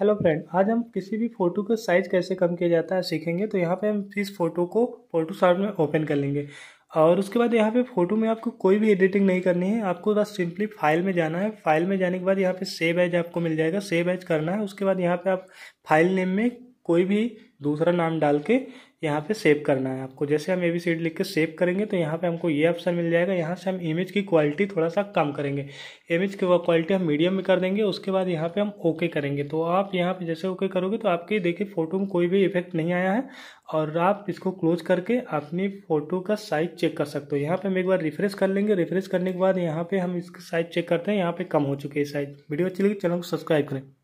hello friend आज हम किसी भी फ़ोटो को साइज़ कैसे कम किया जाता है सीखेंगे तो यहाँ पे हम इस फ़ोटो को फ़ोटो शॉप में ओपन कर लेंगे और उसके बाद यहाँ पे फ़ोटो में आपको कोई भी एडिटिंग नहीं करनी है आपको बस सिंपली फाइल में जाना है फाइल में जाने के बाद यहाँ पे सेव एज आपको मिल जाएगा सेव एज करना है उसके बाद यहाँ पे आप फाइल नेम में कोई भी दूसरा नाम डाल के यहाँ पे सेव करना है आपको जैसे हम ए बी सी डी लिख के सेव करेंगे तो यहाँ पे हमको ये ऑप्शन मिल जाएगा यहाँ से हम इमेज की क्वालिटी थोड़ा सा कम करेंगे इमेज की क्वालिटी हम मीडियम में कर देंगे उसके बाद यहाँ पे हम ओके करेंगे तो आप यहाँ पे जैसे ओके करोगे तो आपके देखिए फ़ोटो में कोई भी इफेक्ट नहीं आया है और आप इसको क्लोज करके अपनी फ़ोटो का साइज चेक कर सकते हो यहाँ पर हम एक बार रिफ्रेश कर लेंगे रिफ्रेश करने के बाद यहाँ पर हम इसका साइज चेक करते हैं यहाँ पर कम हो चुके हैं साइज वीडियो अच्छी लगी चैनल को सब्सक्राइब करें